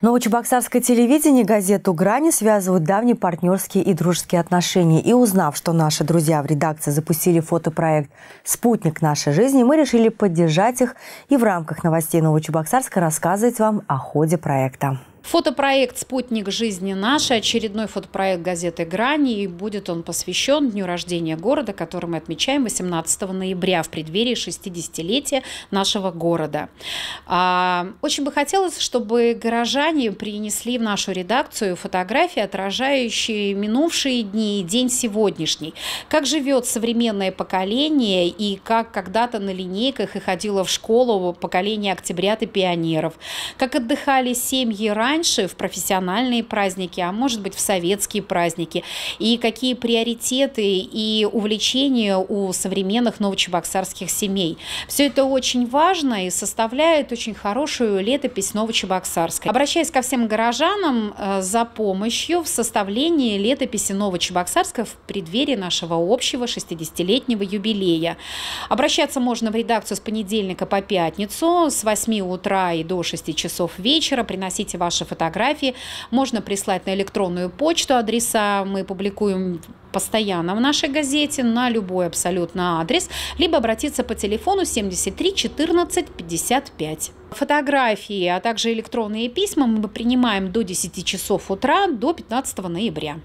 Новочебоксарское телевидение и газету «Грани» связывают давние партнерские и дружеские отношения. И узнав, что наши друзья в редакции запустили фотопроект «Спутник нашей жизни», мы решили поддержать их и в рамках новостей Новочебоксарска рассказывать вам о ходе проекта. Фотопроект «Спутник жизни нашей», очередной фотопроект газеты «Грани», и будет он посвящен дню рождения города, который мы отмечаем 18 ноября в преддверии 60-летия нашего города. А, очень бы хотелось, чтобы горожане принесли в нашу редакцию фотографии, отражающие минувшие дни и день сегодняшний. Как живет современное поколение и как когда-то на линейках и ходило в школу поколение октябрят и пионеров. Как отдыхали семьи ранее, раньше, в профессиональные праздники, а может быть в советские праздники, и какие приоритеты и увлечения у современных новочебоксарских семей. Все это очень важно и составляет очень хорошую летопись новочебоксарской. Обращаясь ко всем горожанам э, за помощью в составлении летописи новочебоксарской в преддверии нашего общего 60-летнего юбилея. Обращаться можно в редакцию с понедельника по пятницу с 8 утра и до 6 часов вечера. Приносите ваши фотографии. Можно прислать на электронную почту адреса. Мы публикуем постоянно в нашей газете на любой абсолютно адрес, либо обратиться по телефону 73 14 55. Фотографии, а также электронные письма мы принимаем до 10 часов утра до 15 ноября.